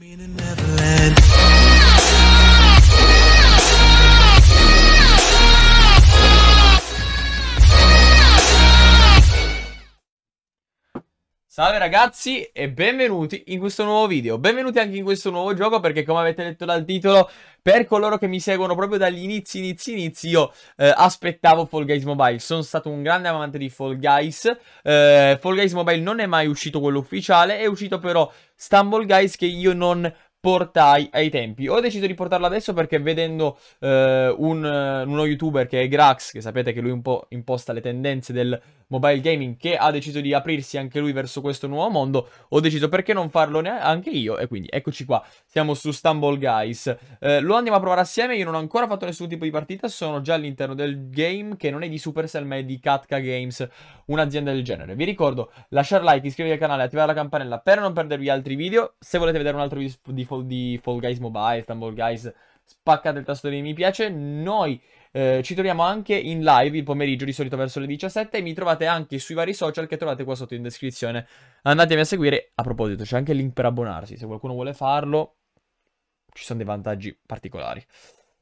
Meaning never Salve ragazzi e benvenuti in questo nuovo video, benvenuti anche in questo nuovo gioco perché come avete detto dal titolo per coloro che mi seguono proprio dagli inizi, inizi, inizi io eh, aspettavo Fall Guys Mobile, sono stato un grande amante di Fall Guys, eh, Fall Guys Mobile non è mai uscito quello ufficiale, è uscito però Stumble Guys che io non portai ai tempi. Ho deciso di portarlo adesso perché vedendo eh, un, uno youtuber che è Grax, che sapete che lui un po' imposta le tendenze del mobile gaming, che ha deciso di aprirsi anche lui verso questo nuovo mondo, ho deciso perché non farlo neanche io e quindi eccoci qua, siamo su Stumble Guys. Eh, lo andiamo a provare assieme, io non ho ancora fatto nessun tipo di partita, sono già all'interno del game che non è di Supercell ma è di Katka Games, un'azienda del genere. Vi ricordo, lasciare like, iscrivervi al canale, attivare la campanella per non perdervi altri video. Se volete vedere un altro video di fall di Fall Guys Mobile, Stumble Guys, spaccate il tasto di mi piace, noi eh, ci troviamo anche in live il pomeriggio, di solito verso le 17, e mi trovate anche sui vari social che trovate qua sotto in descrizione, andatemi a seguire, a proposito c'è anche il link per abbonarsi, se qualcuno vuole farlo ci sono dei vantaggi particolari.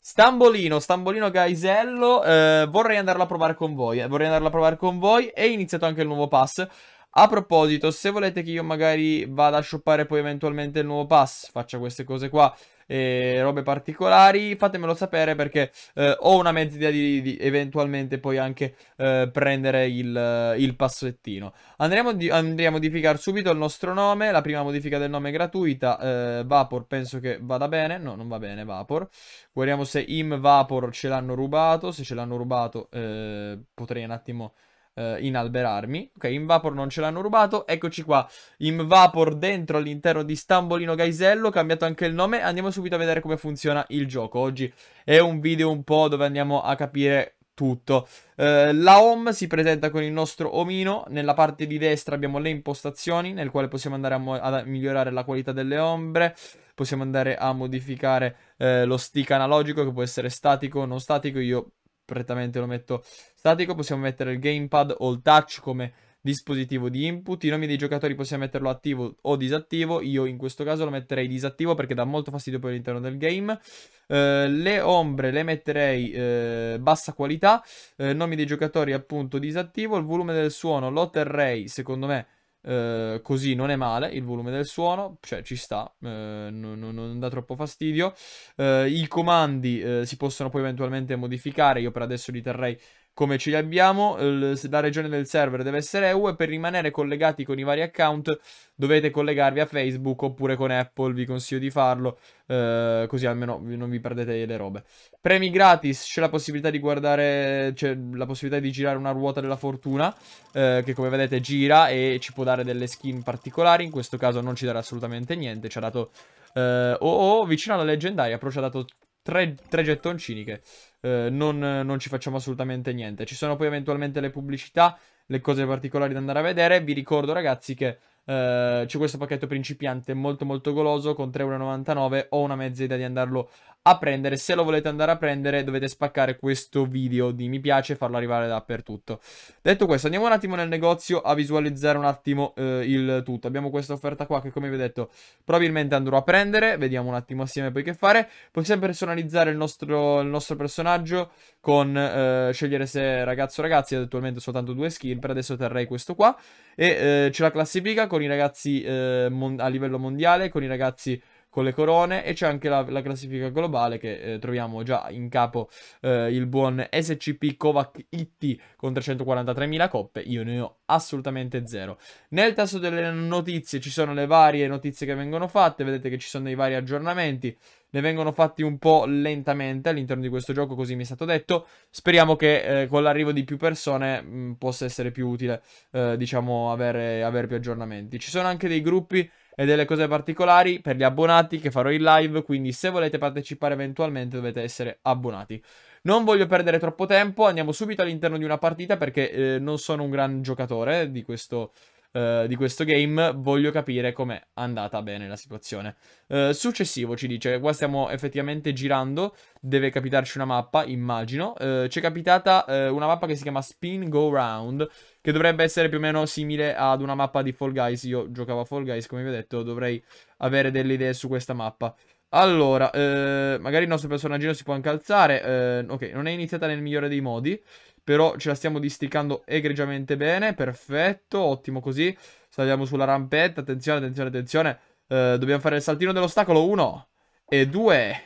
Stambolino, Stambolino Gaisello, eh, vorrei andarlo a provare con voi, eh, vorrei andarlo a provare con voi, e iniziato anche il nuovo pass, a proposito, se volete che io magari vada a shoppare poi eventualmente il nuovo pass, faccia queste cose qua e robe particolari, fatemelo sapere perché eh, ho una mezza idea di, di, eventualmente poi anche eh, prendere il, il passettino. Andremo, andremo, a modificare subito il nostro nome, la prima modifica del nome è gratuita, eh, Vapor penso che vada bene, no non va bene Vapor, guardiamo se Im Vapor ce l'hanno rubato, se ce l'hanno rubato eh, potrei un attimo eh, inalberarmi. Ok, in Vapor non ce l'hanno rubato. Eccoci qua, in Vapor dentro all'interno di Stambolino Gaisello, cambiato anche il nome. Andiamo subito a vedere come funziona il gioco. Oggi è un video un po' dove andiamo a capire tutto. Eh, la home si presenta con il nostro omino, nella parte di destra abbiamo le impostazioni nel quale possiamo andare a, a migliorare la qualità delle ombre, possiamo andare a modificare eh, lo stick analogico che può essere statico o non statico, io prettamente lo metto statico, possiamo mettere il gamepad o il touch come dispositivo di input, i nomi dei giocatori possiamo metterlo attivo o disattivo, io in questo caso lo metterei disattivo perché dà molto fastidio poi all'interno del game, eh, le ombre le metterei eh, bassa qualità, eh, nomi dei giocatori appunto disattivo, il volume del suono lo terrei secondo me eh, così non è male il volume del suono, cioè ci sta, uh, eh, non, non, dà troppo fastidio. Uh, I comandi si possono poi eventualmente modificare, io per adesso li terrei come ce li abbiamo, la regione del server deve essere EU e per rimanere collegati con i vari account dovete collegarvi a Facebook oppure con Apple, vi consiglio di farlo, eh, così almeno non vi perdete le robe. Premi gratis, c'è la possibilità di guardare, c'è la possibilità di girare una ruota della fortuna, eh, che come vedete gira e ci può dare delle skin particolari, in questo caso non ci darà assolutamente niente, ci ha dato... Eh, o oh, oh, vicino alla leggendaria, però ci ha dato tre, tre gettoncini che eh, non, non ci facciamo assolutamente niente. Ci sono poi eventualmente le pubblicità, le cose particolari da andare a vedere. Vi ricordo ragazzi che Uh, c'è questo pacchetto principiante molto molto goloso con 3,99€ ho una mezza idea di andarlo a prendere. Se lo volete andare a prendere dovete spaccare questo video di mi piace e farlo arrivare dappertutto. Detto questo andiamo un attimo nel negozio a visualizzare un attimo eh, il tutto. Abbiamo questa offerta qua che come vi ho detto probabilmente andrò a prendere. Vediamo un attimo assieme poi che fare. Possiamo personalizzare il nostro, il nostro personaggio con eh, scegliere se ragazzo o ragazzi. Attualmente soltanto due skill. Per adesso terrei questo qua. E eh, ce la classifica con i ragazzi eh, a livello mondiale, con i ragazzi con le corone e c'è anche la, la, classifica globale che eh, troviamo già in capo eh, il buon SCP Kovac Itti con 343.000 coppe, io ne ho assolutamente zero. Nel tasso delle notizie ci sono le varie notizie che vengono fatte, vedete che ci sono dei vari aggiornamenti, ne vengono fatti un po' lentamente all'interno di questo gioco, così mi è stato detto. Speriamo che eh, con l'arrivo di più persone mh, mm, possa essere più utile, eh, diciamo, avere, avere, più aggiornamenti. Ci sono anche dei gruppi e delle cose particolari per gli abbonati che farò in live, quindi se volete partecipare eventualmente dovete essere abbonati. Non voglio perdere troppo tempo, andiamo subito all'interno di una partita perché eh, non sono un gran giocatore di questo eh, di questo game, voglio capire com'è andata bene la situazione. Uh, successivo ci dice, qua stiamo effettivamente girando, deve capitarci una mappa, immagino. Uh, ci è capitata una mappa che si chiama Spin Go Round, che dovrebbe essere più o meno simile ad una mappa di Fall Guys. Io giocavo a Fall Guys, come vi ho detto, dovrei avere delle idee su questa mappa. Allora, eh, magari il nostro personaggio si può anche alzare. Eh, ok, non è iniziata nel migliore dei modi. Però ce la stiamo districando egregiamente bene, perfetto, ottimo così. Saliamo sulla rampetta, attenzione, attenzione, attenzione. Eh, dobbiamo fare il saltino dell'ostacolo, Uno. e due.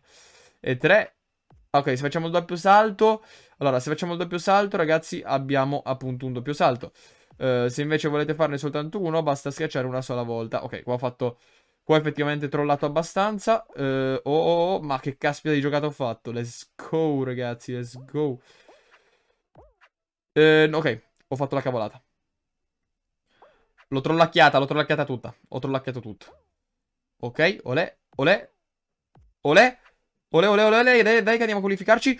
e tre. Ok, se facciamo il doppio salto, allora se facciamo il doppio salto ragazzi abbiamo appunto un doppio salto. Uh, se invece volete farne soltanto uno, basta schiacciare una sola volta. Ok, qua ho fatto... Qua effettivamente trollato abbastanza. Uh, oh, oh, oh, ma che caspita di giocata ho fatto. Let's go, ragazzi, let's go. Eh, ok, ho fatto la cavolata. L'ho trollacchiata, l'ho trollacchiata tutta. Ho trollacchiato tutto. Ok, olè, olè. Olè. Olè, olè, olè, olè. Dai, dai che andiamo a qualificarci.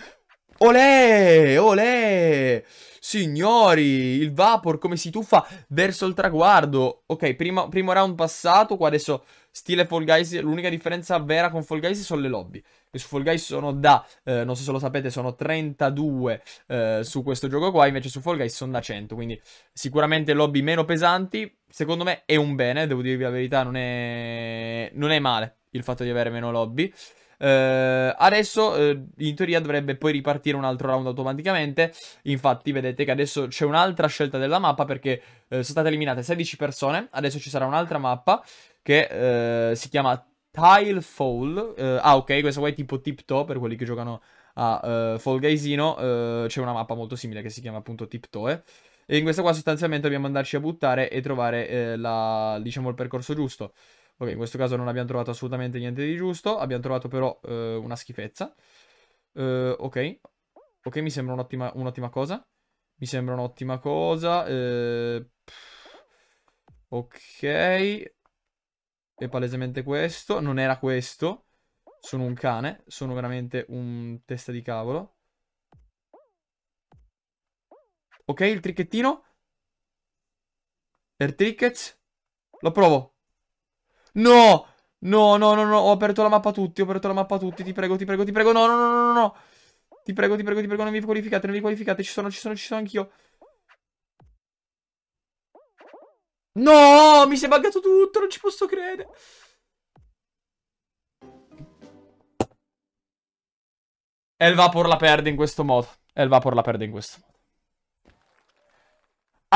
Olè, olè. Signori, il Vapor come si tuffa verso il traguardo. Ok, primo, primo round passato, qua adesso stile Fall Guys, l'unica differenza vera con Fall Guys sono le lobby. Che su Fall Guys sono da, eh, non so se lo sapete, sono 32 eh, su questo gioco qua, invece su Fall Guys sono da 100, quindi sicuramente lobby meno pesanti. Secondo me è un bene, devo dirvi la verità, non è, non è male il fatto di avere meno lobby. Eh, adesso eh, in teoria dovrebbe poi ripartire un altro round automaticamente. Infatti, vedete che adesso c'è un'altra scelta della mappa perché eh, sono state eliminate 16 persone. Adesso ci sarà un'altra mappa che eh, si chiama Tile Fall. Eh, ah, ok, questa qua è tipo tiptoe per quelli che giocano a uh, Fall Guysino. c'è una mappa molto simile che si chiama appunto tiptoe. E in questa qua sostanzialmente dobbiamo andarci a buttare e trovare la, diciamo, il percorso giusto. Ok, in questo caso non abbiamo trovato assolutamente niente di giusto. Abbiamo trovato però eh, una schifezza. Eh, ok. Ok, mi sembra un'ottima un cosa. Mi sembra un'ottima cosa. Eh, ok. E palesemente questo. Non era questo. Sono un cane. Sono veramente un testa di cavolo. Ok, il tricchettino. Per trickets. Lo provo. No! No, no, no, no, ho aperto la mappa a tutti, ho aperto la mappa a tutti, ti prego, ti prego, ti prego, no, no, no, no, no. Ti prego, ti prego, ti prego, non vi qualificate, non vi qualificate, ci sono, ci sono, ci sono anch'io. No, mi si è buggato tutto, non ci posso credere. E il Vapor la perde in questo modo. E il Vapor la perde in questo modo.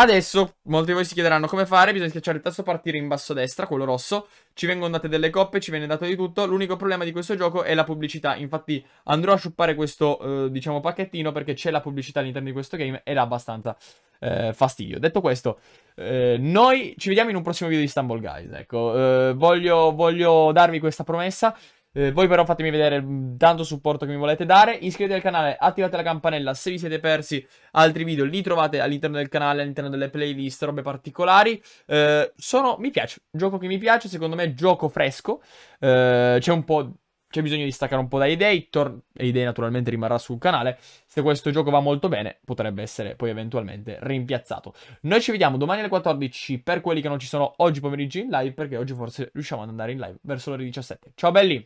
Adesso, molti di voi si chiederanno come fare, bisogna schiacciare il tasto partire in basso a destra, quello rosso, ci vengono date delle coppe, ci viene dato di tutto, l'unico problema di questo gioco è la pubblicità, infatti andrò a sciuppare questo, eh, diciamo, pacchettino perché c'è la pubblicità all'interno di questo game ed ha abbastanza eh, fastidio. Detto questo, eh, noi ci vediamo in un prossimo video di Istanbul Guys, ecco, eh, voglio, voglio darvi questa promessa, eh, voi però fatemi vedere tanto supporto che mi volete dare. Iscrivetevi al canale, attivate la campanella se vi siete persi altri video. Li trovate all'interno del canale, all'interno delle playlist, robe particolari. Eh, sono, mi piace, gioco che mi piace, secondo me gioco fresco. Eh, c'è un po'... C'è bisogno di staccare un po' da idee, Tor- idee naturalmente rimarrà sul canale, se questo gioco va molto bene potrebbe essere poi eventualmente rimpiazzato. Noi ci vediamo domani alle 14 per quelli che non ci sono oggi pomeriggio in live, perché oggi forse riusciamo ad andare in live verso le 17. Ciao belli!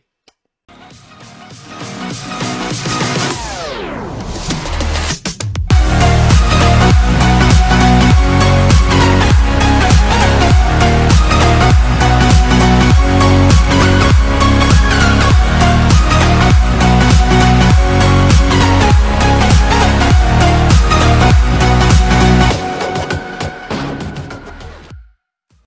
Thank you.